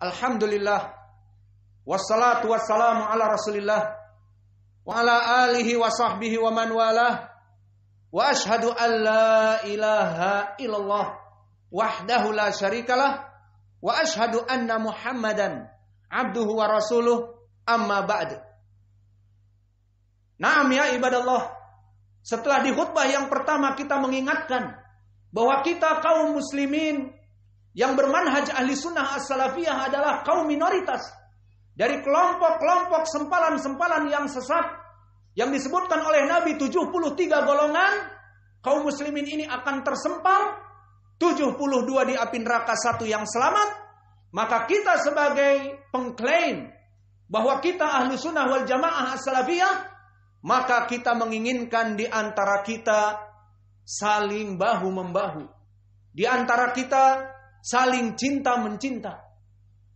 Alhamdulillah Wassalatu wassalamu ala rasulillah Wa ala alihi wa sahbihi wa man walah Wa ashadu an la ilaha illallah Wahdahu la syarikalah Wa ashadu anna muhammadan Abduhu wa rasuluh Amma ba'd Naam ya ibadallah Setelah di khutbah yang pertama kita mengingatkan Bahwa kita kaum muslimin yang bermanhaj ahli sunnah as-salafiyah adalah kaum minoritas. Dari kelompok-kelompok sempalan-sempalan yang sesat. Yang disebutkan oleh Nabi 73 golongan. Kaum muslimin ini akan tersempal. 72 di api neraka satu yang selamat. Maka kita sebagai pengklaim bahwa kita ahli sunnah wal jamaah as-salafiyah. Maka kita menginginkan di antara kita saling bahu-membahu. Di antara kita saling cinta mencinta.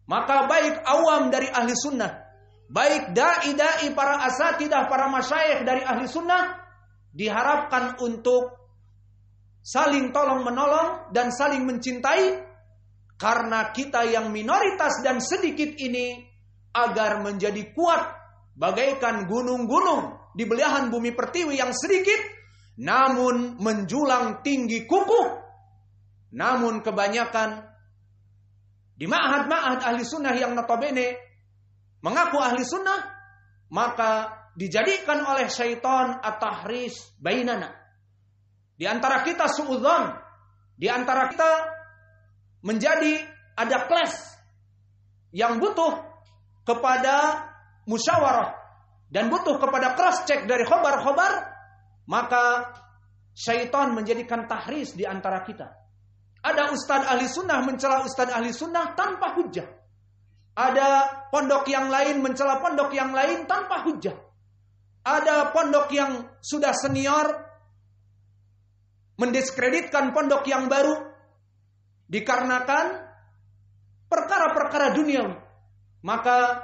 Maka baik awam dari ahli sunnah, baik dai-dai para asatidah, para masyayikh dari ahli sunnah, diharapkan untuk saling tolong menolong dan saling mencintai karena kita yang minoritas dan sedikit ini agar menjadi kuat bagaikan gunung-gunung di belahan bumi pertiwi yang sedikit namun menjulang tinggi kukuh namun kebanyakan di mahad maahad ahli sunnah yang notabene mengaku ahli sunnah, maka dijadikan oleh syaitan at-tahris bainana. Di antara kita suudzon, di antara kita menjadi ada kelas yang butuh kepada musyawarah dan butuh kepada cross check dari khobar-khobar, maka syaitan menjadikan tahris di antara kita. Ada ustadz ahli sunnah mencela ustadz ahli sunnah tanpa hujah. Ada pondok yang lain mencela pondok yang lain tanpa hujah. Ada pondok yang sudah senior mendiskreditkan pondok yang baru dikarenakan perkara-perkara dunia. Maka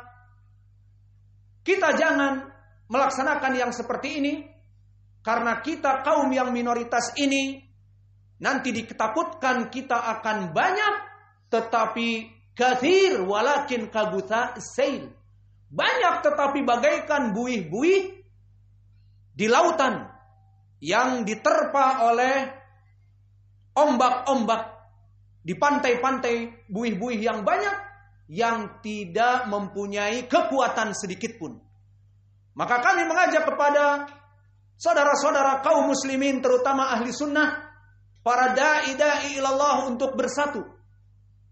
kita jangan melaksanakan yang seperti ini karena kita kaum yang minoritas ini Nanti diketakutkan kita akan banyak, tetapi kathir walakin kaguta sail. Banyak tetapi bagaikan buih-buih di lautan yang diterpa oleh ombak-ombak di pantai-pantai buih-buih yang banyak yang tidak mempunyai kekuatan sedikit pun. Maka kami mengajak kepada saudara-saudara kaum muslimin terutama ahli sunnah para da'i da'i ilallah untuk bersatu.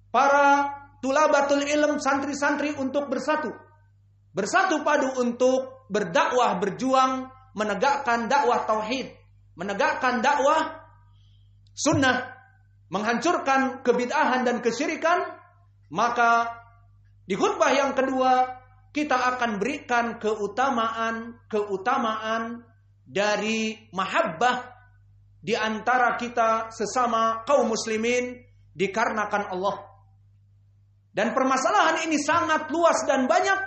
Para tulabatul ilm santri-santri untuk bersatu. Bersatu padu untuk berdakwah, berjuang, menegakkan dakwah tauhid, menegakkan dakwah sunnah, menghancurkan kebid'ahan dan kesyirikan, maka di khutbah yang kedua kita akan berikan keutamaan-keutamaan dari mahabbah di antara kita sesama kaum muslimin dikarenakan Allah. Dan permasalahan ini sangat luas dan banyak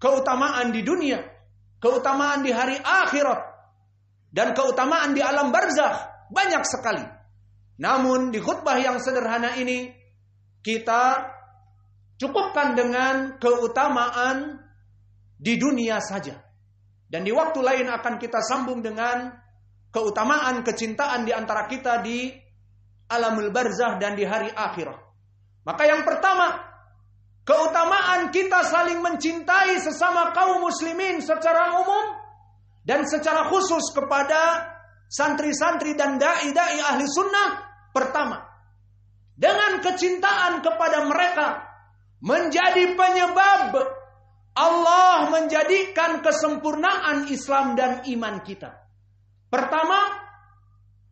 keutamaan di dunia, keutamaan di hari akhirat, dan keutamaan di alam barzakh banyak sekali. Namun di khutbah yang sederhana ini kita cukupkan dengan keutamaan di dunia saja. Dan di waktu lain akan kita sambung dengan keutamaan kecintaan di antara kita di alamul barzah dan di hari akhir. Maka yang pertama, keutamaan kita saling mencintai sesama kaum muslimin secara umum dan secara khusus kepada santri-santri dan dai-dai ahli sunnah pertama. Dengan kecintaan kepada mereka menjadi penyebab Allah menjadikan kesempurnaan Islam dan iman kita. Pertama,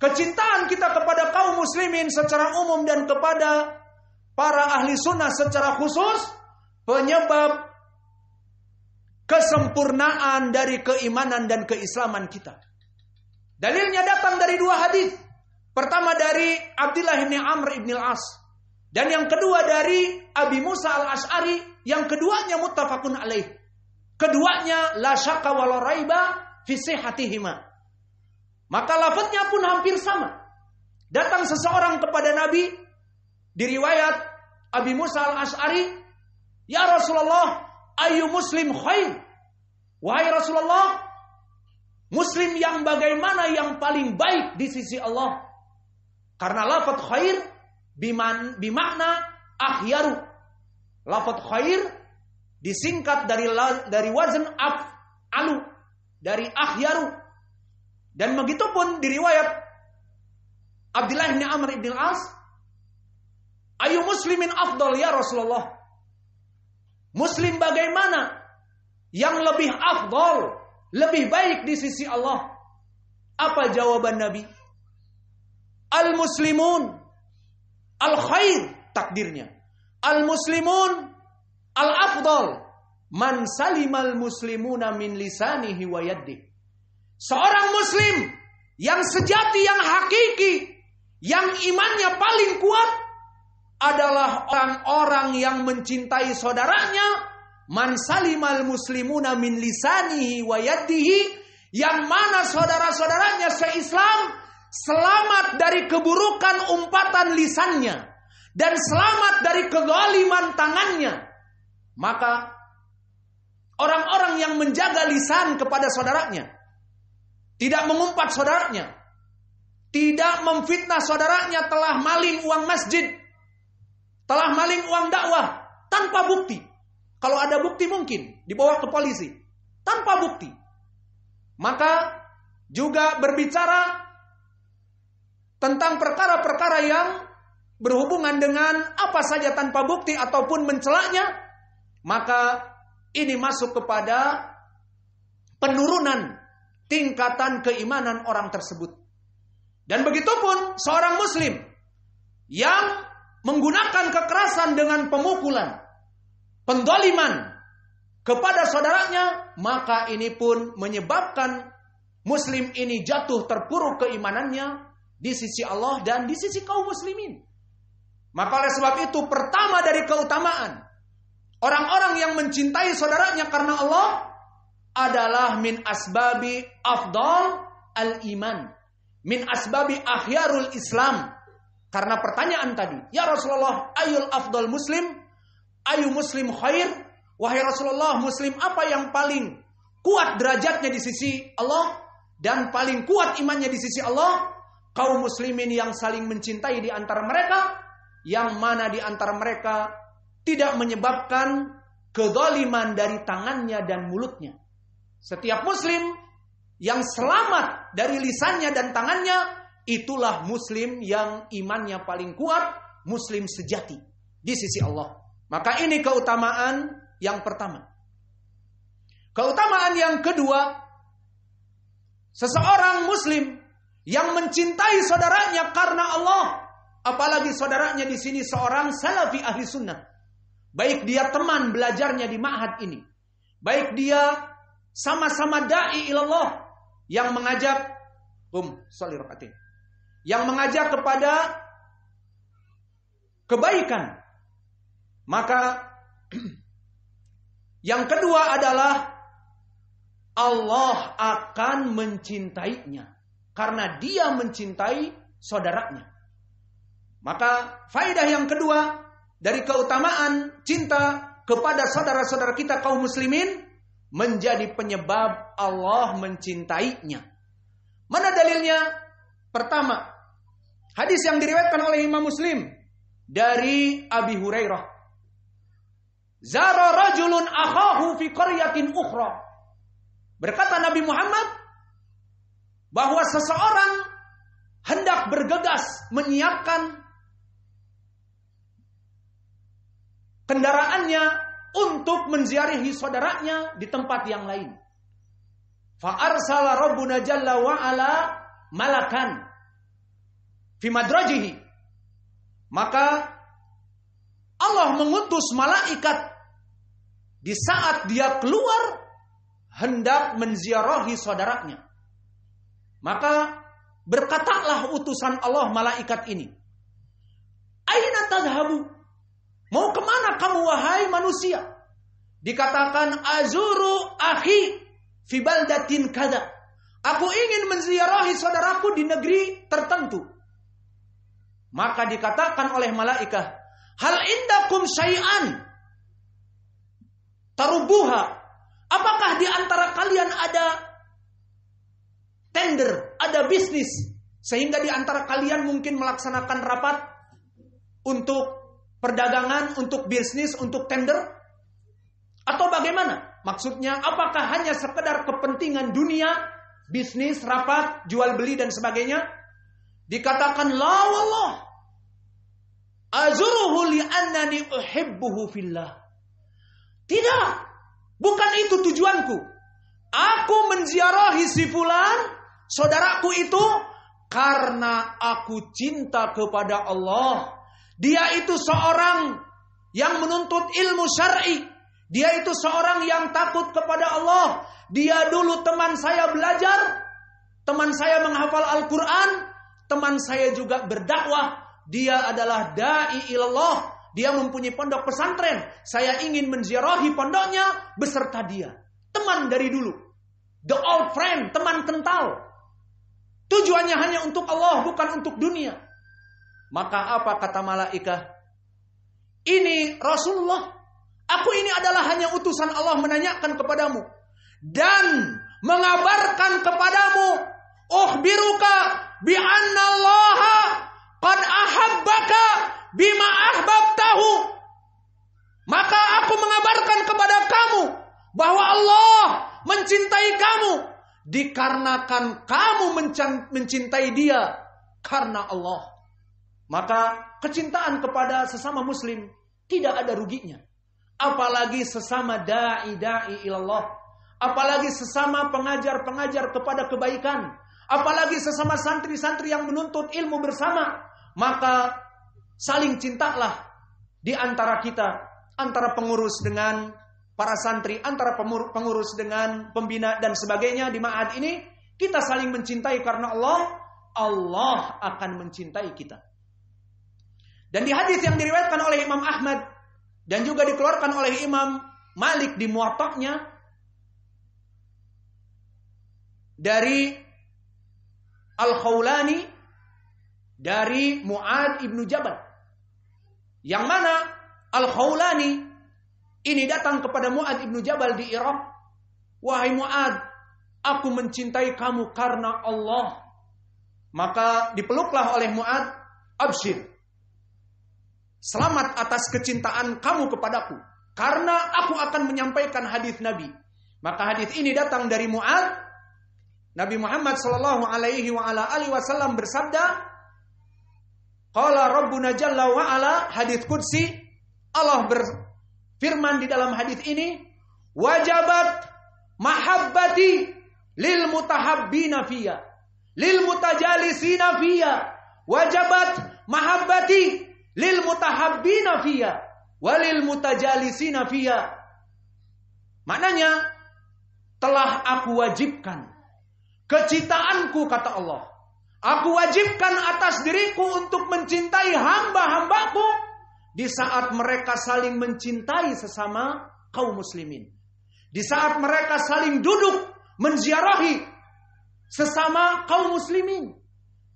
kecintaan kita kepada kaum muslimin secara umum dan kepada para ahli sunnah secara khusus penyebab kesempurnaan dari keimanan dan keislaman kita. Dalilnya datang dari dua hadis. Pertama dari Abdullah bin Amr bin Al-As dan yang kedua dari Abi Musa Al-Asy'ari yang keduanya muttafaqun alaih. Keduanya la syakka wa la raiba fi sihhatihima. Maka lafadznya pun hampir sama. Datang seseorang kepada Nabi di riwayat Abi Musa al-Ash'ari, "Ya Rasulullah, ayu muslim khair?" Wahai Rasulullah, muslim yang bagaimana yang paling baik di sisi Allah? Karena lafadz khair biman, bimakna akhyaru. Lafadz khair disingkat dari dari wazan af alu dari akhyaru dan begitu pun di riwayat Abdullah bin Amr bin As, ayu muslimin afdol ya Rasulullah. Muslim bagaimana yang lebih afdol, lebih baik di sisi Allah? Apa jawaban Nabi? Al-muslimun al-khair takdirnya. Al-muslimun al-afdol man salimal muslimuna min lisanihi wa yaddihi Seorang muslim yang sejati, yang hakiki, yang imannya paling kuat adalah orang-orang yang mencintai saudaranya man salimal muslimuna min lisanihi wa yadihi yang mana saudara-saudaranya se-Islam selamat dari keburukan umpatan lisannya dan selamat dari kegaliman tangannya maka orang-orang yang menjaga lisan kepada saudaranya tidak mengumpat saudaranya. Tidak memfitnah saudaranya telah maling uang masjid. Telah maling uang dakwah. Tanpa bukti. Kalau ada bukti mungkin dibawa ke polisi. Tanpa bukti. Maka juga berbicara tentang perkara-perkara yang berhubungan dengan apa saja tanpa bukti ataupun mencelaknya, maka ini masuk kepada penurunan tingkatan keimanan orang tersebut. Dan begitu pun seorang muslim yang menggunakan kekerasan dengan pemukulan, pendoliman kepada saudaranya, maka ini pun menyebabkan muslim ini jatuh terpuruk keimanannya di sisi Allah dan di sisi kaum muslimin. Maka oleh sebab itu pertama dari keutamaan orang-orang yang mencintai saudaranya karena Allah adalah min asbabi afdal al-iman. Min asbabi akhyarul Islam. Karena pertanyaan tadi, ya Rasulullah, ayul afdal muslim? Ayu muslim khair? Wahai Rasulullah, muslim apa yang paling kuat derajatnya di sisi Allah dan paling kuat imannya di sisi Allah? Kaum muslimin yang saling mencintai di antara mereka yang mana di antara mereka tidak menyebabkan kedoliman dari tangannya dan mulutnya. Setiap muslim yang selamat dari lisannya dan tangannya itulah muslim yang imannya paling kuat, muslim sejati di sisi Allah. Maka ini keutamaan yang pertama. Keutamaan yang kedua, seseorang muslim yang mencintai saudaranya karena Allah, apalagi saudaranya di sini seorang salafi ahli sunnah. Baik dia teman belajarnya di ma'had ini, baik dia sama-sama dai ilallah yang mengajak um sholli Yang mengajak kepada kebaikan. Maka yang kedua adalah Allah akan mencintainya karena dia mencintai saudaranya. Maka faedah yang kedua dari keutamaan cinta kepada saudara-saudara kita kaum muslimin menjadi penyebab Allah mencintainya. Mana dalilnya? Pertama, hadis yang diriwayatkan oleh Imam Muslim dari Abi Hurairah. Zara rajulun akhahu fi qaryatin ukhra. Berkata Nabi Muhammad bahwa seseorang hendak bergegas menyiapkan kendaraannya untuk menziarahi saudaranya di tempat yang lain. Fa'arsala rabbuna jalla wa'ala malakan fi madrajihi. Maka Allah mengutus malaikat di saat dia keluar hendak menziarahi saudaranya. Maka berkatalah utusan Allah malaikat ini. Aina tadhabu? Mau kemana kamu wahai manusia? Dikatakan azuru Ahi fi baldatin kada. Aku ingin menziarahi saudaraku di negeri tertentu. Maka dikatakan oleh malaikah, hal indakum syai'an tarubuha. Apakah di antara kalian ada tender, ada bisnis sehingga di antara kalian mungkin melaksanakan rapat untuk perdagangan, untuk bisnis, untuk tender? Atau bagaimana? Maksudnya apakah hanya sekedar kepentingan dunia, bisnis, rapat, jual beli dan sebagainya? Dikatakan la wallah. Azuruhu li'annani uhibbuhu fillah. Tidak. Bukan itu tujuanku. Aku menziarahi si fulan, saudaraku itu karena aku cinta kepada Allah dia itu seorang yang menuntut ilmu syar'i. Dia itu seorang yang takut kepada Allah. Dia dulu teman saya belajar, teman saya menghafal Al-Qur'an, teman saya juga berdakwah. Dia adalah dai ilallah. Dia mempunyai pondok pesantren. Saya ingin menziarahi pondoknya beserta dia. Teman dari dulu. The old friend, teman kental. Tujuannya hanya untuk Allah, bukan untuk dunia. Maka apa kata malaikat? Ini Rasulullah. Aku ini adalah hanya utusan Allah menanyakan kepadamu. Dan mengabarkan kepadamu. Oh Uhbiruka bi annallaha qad ahabbaka bima ahbabtahu. Maka aku mengabarkan kepada kamu bahwa Allah mencintai kamu dikarenakan kamu mencintai dia karena Allah. Maka kecintaan kepada sesama muslim tidak ada ruginya. Apalagi sesama da'i-da'i ilallah. Apalagi sesama pengajar-pengajar kepada kebaikan. Apalagi sesama santri-santri yang menuntut ilmu bersama. Maka saling cintalah di antara kita. Antara pengurus dengan para santri. Antara pengurus dengan pembina dan sebagainya di ma'ad ini. Kita saling mencintai karena Allah. Allah akan mencintai kita. Dan di hadis yang diriwayatkan oleh Imam Ahmad dan juga dikeluarkan oleh Imam Malik di muatoknya dari Al-Khawlani dari Mu'ad ibnu Jabal. Yang mana Al-Khawlani ini datang kepada Mu'ad ibnu Jabal di Irak. Wahai Mu'ad, aku mencintai kamu karena Allah. Maka dipeluklah oleh Mu'ad, Absir, Selamat atas kecintaan kamu kepadaku karena aku akan menyampaikan hadis Nabi. Maka hadis ini datang dari Muad. Nabi Muhammad sallallahu alaihi wa ala alihi wasallam bersabda, "Qala Rabbuna jalla wa ala hadis qudsi." Allah berfirman di dalam hadis ini, "Wajabat mahabbati lil mutahabbina fiyya, lil mutajalisina fiyya. Wajabat mahabbati lil mutahabbina fiha walil mutajalisina fiha. Maknanya telah aku wajibkan kecitaanku kata Allah. Aku wajibkan atas diriku untuk mencintai hamba-hambaku di saat mereka saling mencintai sesama kaum muslimin. Di saat mereka saling duduk menziarahi sesama kaum muslimin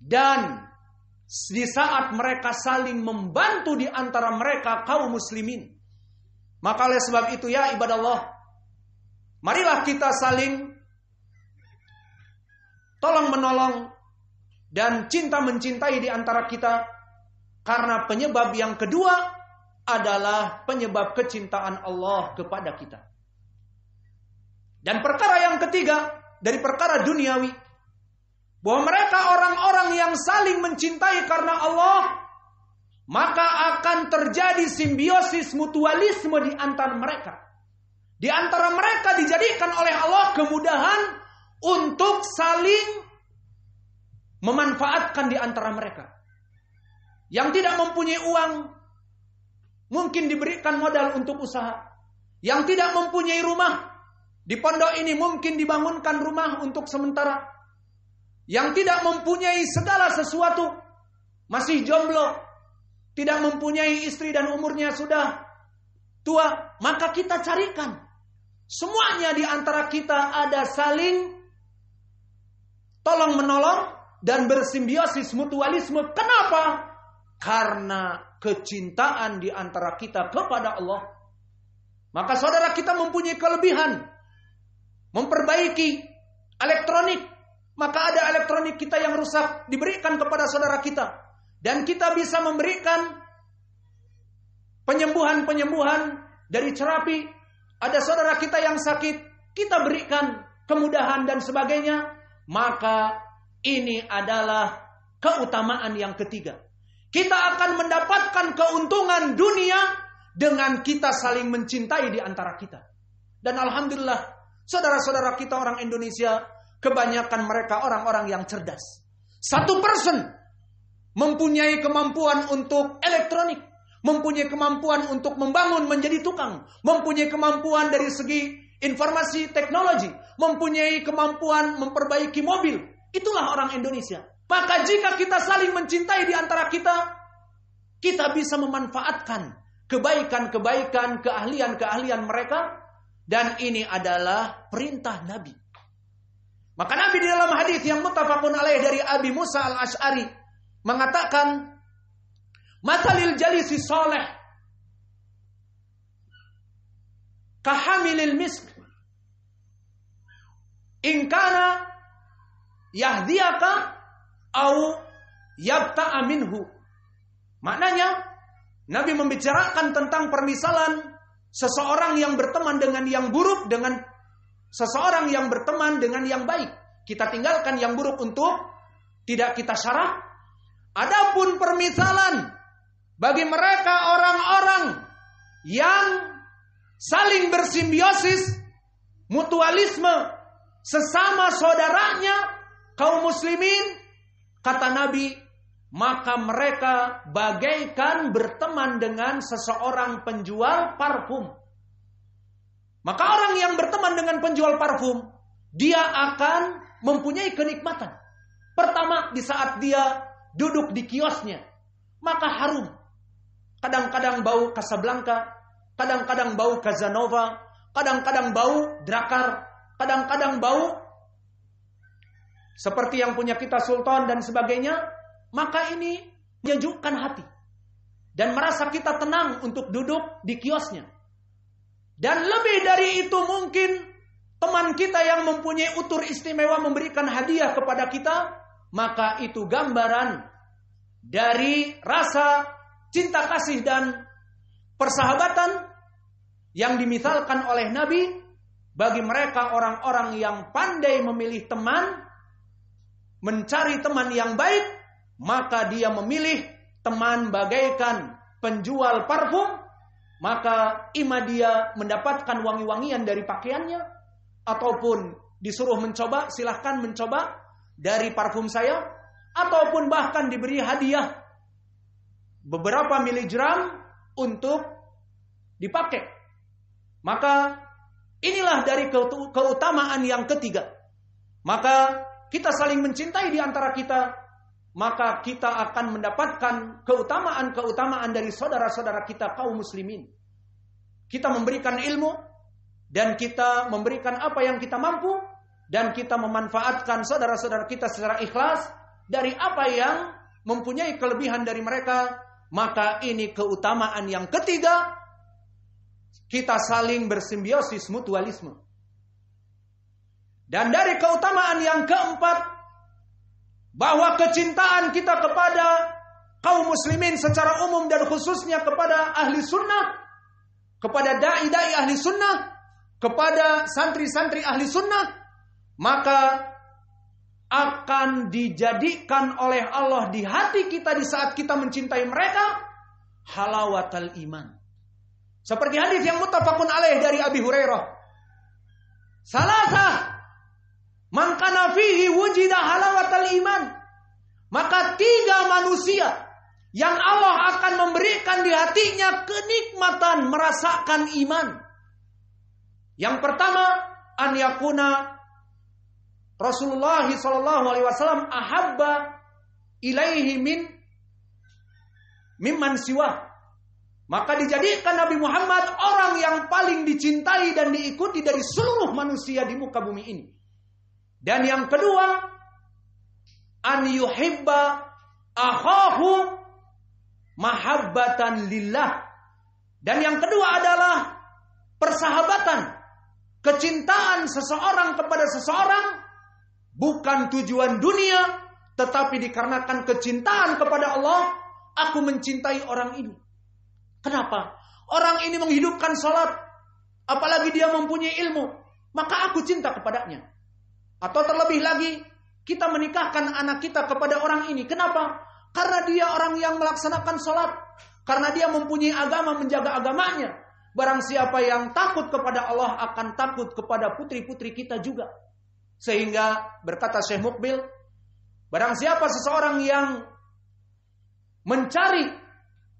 dan di saat mereka saling membantu di antara mereka kaum muslimin. Maka oleh sebab itu ya ibadah Allah, marilah kita saling tolong menolong dan cinta mencintai di antara kita karena penyebab yang kedua adalah penyebab kecintaan Allah kepada kita. Dan perkara yang ketiga dari perkara duniawi bahwa mereka orang-orang yang saling mencintai karena Allah, maka akan terjadi simbiosis mutualisme di antara mereka. Di antara mereka dijadikan oleh Allah kemudahan untuk saling memanfaatkan di antara mereka. Yang tidak mempunyai uang mungkin diberikan modal untuk usaha. Yang tidak mempunyai rumah di pondok ini mungkin dibangunkan rumah untuk sementara yang tidak mempunyai segala sesuatu, masih jomblo, tidak mempunyai istri dan umurnya sudah tua, maka kita carikan. Semuanya di antara kita ada saling tolong menolong dan bersimbiosis mutualisme. Kenapa? Karena kecintaan di antara kita kepada Allah. Maka saudara kita mempunyai kelebihan memperbaiki elektronik maka ada elektronik kita yang rusak diberikan kepada saudara kita. Dan kita bisa memberikan penyembuhan-penyembuhan dari cerapi. Ada saudara kita yang sakit, kita berikan kemudahan dan sebagainya. Maka ini adalah keutamaan yang ketiga. Kita akan mendapatkan keuntungan dunia dengan kita saling mencintai di antara kita. Dan alhamdulillah, saudara-saudara kita orang Indonesia kebanyakan mereka orang-orang yang cerdas. Satu persen mempunyai kemampuan untuk elektronik, mempunyai kemampuan untuk membangun menjadi tukang, mempunyai kemampuan dari segi informasi teknologi, mempunyai kemampuan memperbaiki mobil. Itulah orang Indonesia. Maka jika kita saling mencintai di antara kita, kita bisa memanfaatkan kebaikan-kebaikan, keahlian-keahlian mereka dan ini adalah perintah Nabi maka Nabi di dalam hadis yang mutafakun alaih dari Abi Musa al-Ash'ari mengatakan, Matalil jalisi soleh kahamilil misk inkana yahdiyaka au yabta aminhu." Maknanya, Nabi membicarakan tentang permisalan seseorang yang berteman dengan yang buruk dengan seseorang yang berteman dengan yang baik. Kita tinggalkan yang buruk untuk tidak kita syarah. Adapun permisalan bagi mereka orang-orang yang saling bersimbiosis, mutualisme sesama saudaranya kaum muslimin, kata Nabi, maka mereka bagaikan berteman dengan seseorang penjual parfum maka orang yang berteman dengan penjual parfum, dia akan mempunyai kenikmatan. Pertama, di saat dia duduk di kiosnya, maka harum. Kadang-kadang bau Casablanca, kadang-kadang bau Casanova, kadang-kadang bau Drakar, kadang-kadang bau seperti yang punya kita sultan dan sebagainya, maka ini menyejukkan hati dan merasa kita tenang untuk duduk di kiosnya. Dan lebih dari itu mungkin teman kita yang mempunyai utur istimewa memberikan hadiah kepada kita, maka itu gambaran dari rasa cinta kasih dan persahabatan yang dimisalkan oleh Nabi bagi mereka orang-orang yang pandai memilih teman, mencari teman yang baik, maka dia memilih teman bagaikan penjual parfum maka imadia mendapatkan wangi-wangian dari pakaiannya ataupun disuruh mencoba silahkan mencoba dari parfum saya ataupun bahkan diberi hadiah beberapa miligram untuk dipakai maka inilah dari keutamaan yang ketiga maka kita saling mencintai di antara kita maka kita akan mendapatkan keutamaan-keutamaan dari saudara-saudara kita kaum muslimin. Kita memberikan ilmu dan kita memberikan apa yang kita mampu dan kita memanfaatkan saudara-saudara kita secara ikhlas dari apa yang mempunyai kelebihan dari mereka, maka ini keutamaan yang ketiga kita saling bersimbiosis mutualisme. Dan dari keutamaan yang keempat bahwa kecintaan kita kepada kaum muslimin secara umum dan khususnya kepada ahli sunnah, kepada dai-dai ahli sunnah, kepada santri-santri ahli sunnah, maka akan dijadikan oleh Allah di hati kita di saat kita mencintai mereka halawatal iman. Seperti hadis yang mutafakun alaih dari Abi Hurairah. Salasa tidak halawatal iman. Maka tiga manusia yang Allah akan memberikan di hatinya kenikmatan merasakan iman. Yang pertama, an yakuna Rasulullah sallallahu alaihi wasallam ahabba ilaihi min mimman siwa. Maka dijadikan Nabi Muhammad orang yang paling dicintai dan diikuti dari seluruh manusia di muka bumi ini. Dan yang kedua, an yuhibba akhahu mahabbatan lillah. Dan yang kedua adalah persahabatan, kecintaan seseorang kepada seseorang bukan tujuan dunia tetapi dikarenakan kecintaan kepada Allah, aku mencintai orang ini. Kenapa? Orang ini menghidupkan salat apalagi dia mempunyai ilmu, maka aku cinta kepadanya. Atau terlebih lagi, kita menikahkan anak kita kepada orang ini. Kenapa? Karena dia orang yang melaksanakan sholat. Karena dia mempunyai agama, menjaga agamanya. Barang siapa yang takut kepada Allah akan takut kepada putri-putri kita juga. Sehingga berkata Syekh Mukbil, barang siapa seseorang yang mencari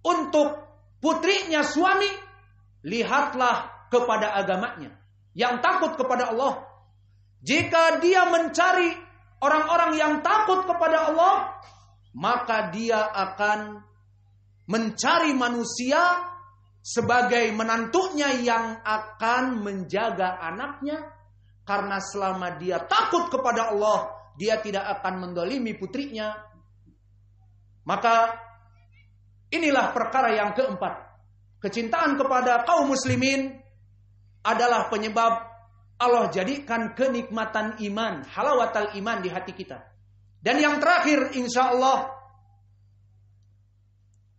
untuk putrinya suami, lihatlah kepada agamanya. Yang takut kepada Allah jika dia mencari orang-orang yang takut kepada Allah, maka dia akan mencari manusia sebagai menantunya yang akan menjaga anaknya karena selama dia takut kepada Allah dia tidak akan mendolimi putrinya maka inilah perkara yang keempat kecintaan kepada kaum muslimin adalah penyebab Allah jadikan kenikmatan iman, halawatal iman di hati kita. Dan yang terakhir insya Allah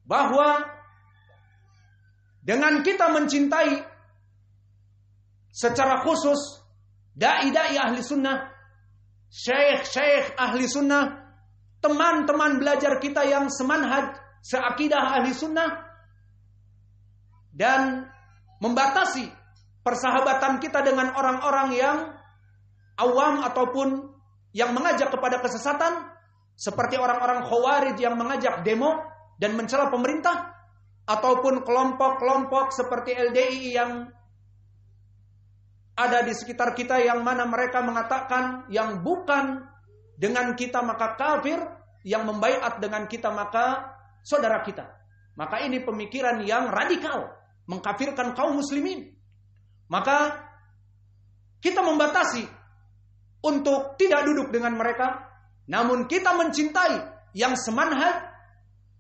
bahwa dengan kita mencintai secara khusus dai-dai ahli sunnah, syekh-syekh ahli sunnah, teman-teman belajar kita yang semanhaj, seakidah ahli sunnah, dan membatasi persahabatan kita dengan orang-orang yang awam ataupun yang mengajak kepada kesesatan seperti orang-orang khawarij yang mengajak demo dan mencela pemerintah ataupun kelompok-kelompok seperti LDI yang ada di sekitar kita yang mana mereka mengatakan yang bukan dengan kita maka kafir yang membaiat dengan kita maka saudara kita maka ini pemikiran yang radikal mengkafirkan kaum muslimin maka kita membatasi untuk tidak duduk dengan mereka, namun kita mencintai yang semanhat,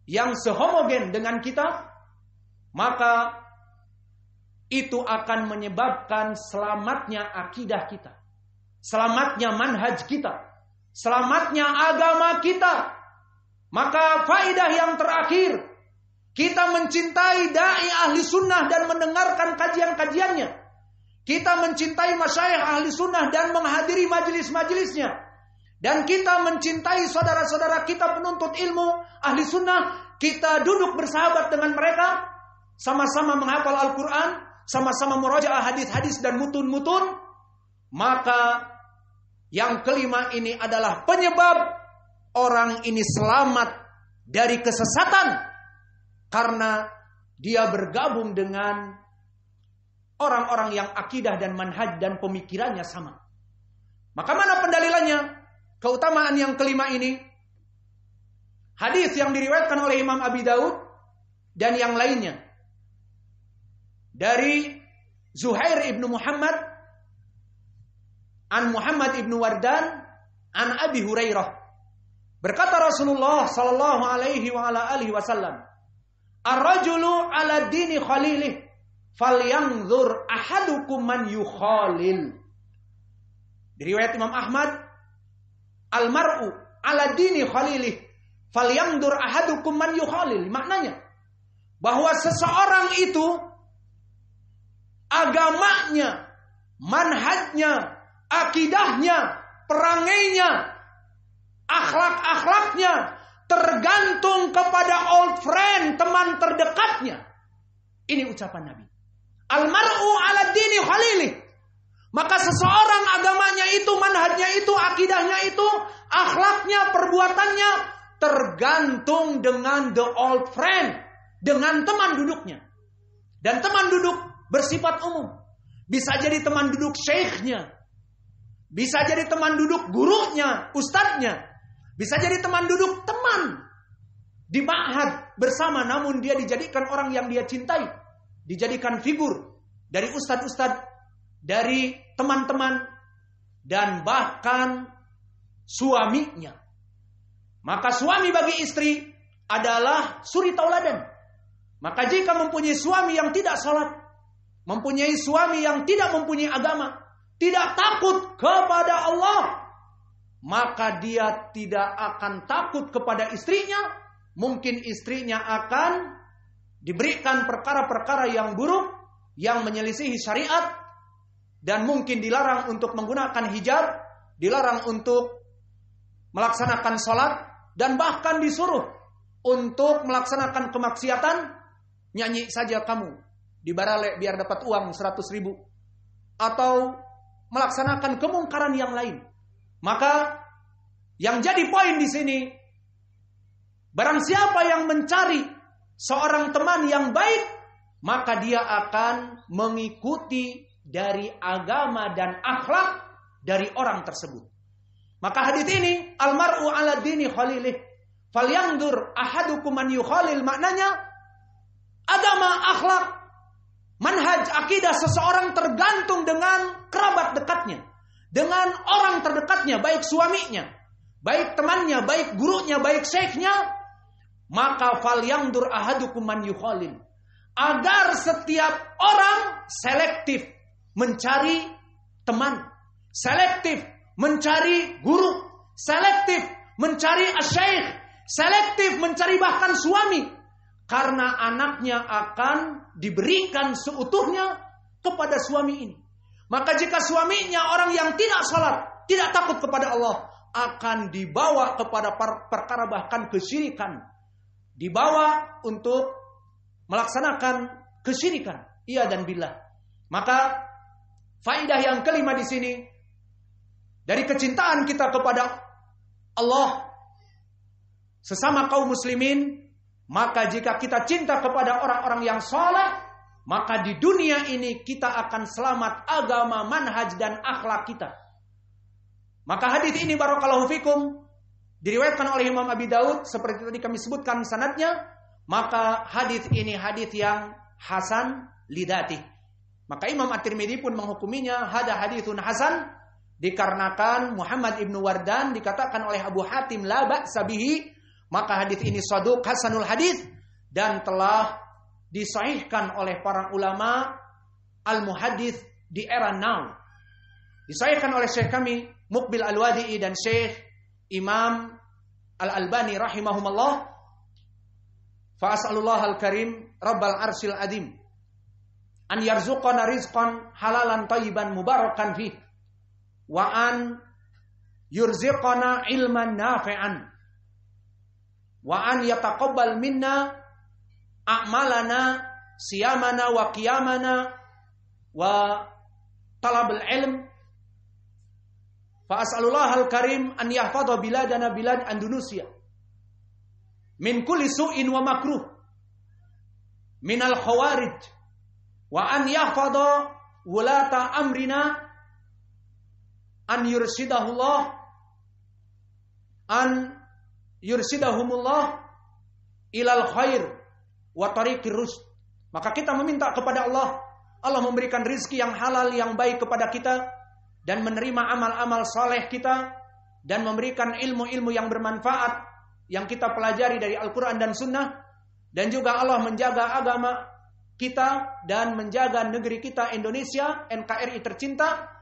yang sehomogen dengan kita, maka itu akan menyebabkan selamatnya akidah kita, selamatnya manhaj kita, selamatnya agama kita. Maka faidah yang terakhir, kita mencintai dai ahli sunnah dan mendengarkan kajian-kajiannya kita mencintai masyayikh ahli sunnah dan menghadiri majelis-majelisnya. Dan kita mencintai saudara-saudara kita penuntut ilmu ahli sunnah. Kita duduk bersahabat dengan mereka. Sama-sama menghafal Al-Quran. Sama-sama meroja'ah hadis-hadis dan mutun-mutun. Maka yang kelima ini adalah penyebab orang ini selamat dari kesesatan. Karena dia bergabung dengan orang-orang yang akidah dan manhaj dan pemikirannya sama. Maka mana pendalilannya? Keutamaan yang kelima ini hadis yang diriwayatkan oleh Imam Abi Daud dan yang lainnya dari Zuhair ibnu Muhammad an Muhammad ibnu Wardan an Abi Hurairah berkata Rasulullah sallallahu alaihi wasallam ar-rajulu ala dini khalilih falyanzur ahadukum man yukhalil. Di Imam Ahmad, almar'u ala dini khalilih falyanzur ahadukum man yukhalil. Maknanya bahwa seseorang itu agamanya, manhajnya, akidahnya, perangainya, akhlak-akhlaknya tergantung kepada old friend, teman terdekatnya. Ini ucapan Nabi. Almaru ala dini khalili. Maka seseorang agamanya itu, manhajnya itu, akidahnya itu, akhlaknya, perbuatannya tergantung dengan the old friend, dengan teman duduknya. Dan teman duduk bersifat umum. Bisa jadi teman duduk syekhnya, bisa jadi teman duduk gurunya, ustadznya, bisa jadi teman duduk teman di ma'had bersama namun dia dijadikan orang yang dia cintai dijadikan figur dari ustad-ustad, dari teman-teman, dan bahkan suaminya. Maka suami bagi istri adalah suri tauladan. Maka jika mempunyai suami yang tidak sholat, mempunyai suami yang tidak mempunyai agama, tidak takut kepada Allah, maka dia tidak akan takut kepada istrinya. Mungkin istrinya akan diberikan perkara-perkara yang buruk yang menyelisihi syariat dan mungkin dilarang untuk menggunakan hijab, dilarang untuk melaksanakan sholat dan bahkan disuruh untuk melaksanakan kemaksiatan nyanyi saja kamu di barale biar dapat uang 100 ribu atau melaksanakan kemungkaran yang lain. Maka yang jadi poin di sini barang siapa yang mencari seorang teman yang baik, maka dia akan mengikuti dari agama dan akhlak dari orang tersebut. Maka hadits ini almaru ala dini khalilih. Falyandur ahadukum man yukhalil maknanya agama, akhlak, manhaj, akidah seseorang tergantung dengan kerabat dekatnya, dengan orang terdekatnya, baik suaminya, baik temannya, baik gurunya, baik syekhnya, maka fal yang dur man Agar setiap orang selektif mencari teman. Selektif mencari guru. Selektif mencari asyik, Selektif mencari bahkan suami. Karena anaknya akan diberikan seutuhnya kepada suami ini. Maka jika suaminya orang yang tidak salat, tidak takut kepada Allah, akan dibawa kepada perkara bahkan kesyirikan dibawa untuk melaksanakan kesyirikan, ia dan bila Maka faidah yang kelima di sini dari kecintaan kita kepada Allah sesama kaum muslimin, maka jika kita cinta kepada orang-orang yang soleh, maka di dunia ini kita akan selamat agama, manhaj dan akhlak kita. Maka hadis ini barokallahu fikum Diriwayatkan oleh Imam Abi Daud seperti tadi kami sebutkan sanatnya, maka hadis ini hadis yang hasan lidati. Maka Imam At-Tirmidzi pun menghukuminya hada hadithun hasan dikarenakan Muhammad ibnu Wardan dikatakan oleh Abu Hatim laba sabihi maka hadis ini suatu hasanul hadis dan telah disahihkan oleh para ulama al muhadis di era now disahihkan oleh Syekh kami Mukbil Al-Wadi'i dan Syekh Imam Al-Albani rahimahumullah Fa'as'alullah al-karim Rabbal arsil adim An yarzuqana rizqan halalan tayyiban mubarakan fih Wa an yurziqana ilman nafi'an Wa an yataqabbal minna a'malana siyamana wa qiyamana wa talabul ilm Fa as'alullah al-karim an yahfadha biladana bilad Indonesia min kulli su'in wa makruh min al-khawarij wa an yahfadha wulata amrina an yursidahullah an yursidahumullah ilal khair wa tariqir rusd. Maka kita meminta kepada Allah, Allah memberikan rizki yang halal yang baik kepada kita, dan menerima amal-amal soleh kita dan memberikan ilmu-ilmu yang bermanfaat yang kita pelajari dari Al-Quran dan Sunnah dan juga Allah menjaga agama kita dan menjaga negeri kita Indonesia NKRI tercinta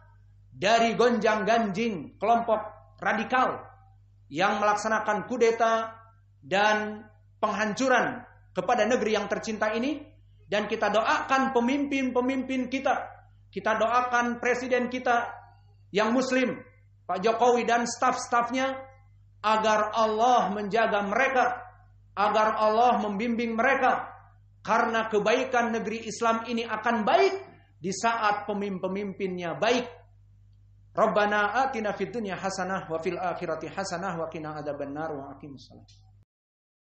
dari gonjang ganjing kelompok radikal yang melaksanakan kudeta dan penghancuran kepada negeri yang tercinta ini dan kita doakan pemimpin-pemimpin kita kita doakan presiden kita yang muslim, Pak Jokowi dan staf-stafnya agar Allah menjaga mereka, agar Allah membimbing mereka karena kebaikan negeri Islam ini akan baik di saat pemimpin-pemimpinnya baik. Rabbana atina fid dunya hasanah wa fil akhirati hasanah wa qina adzabannar wa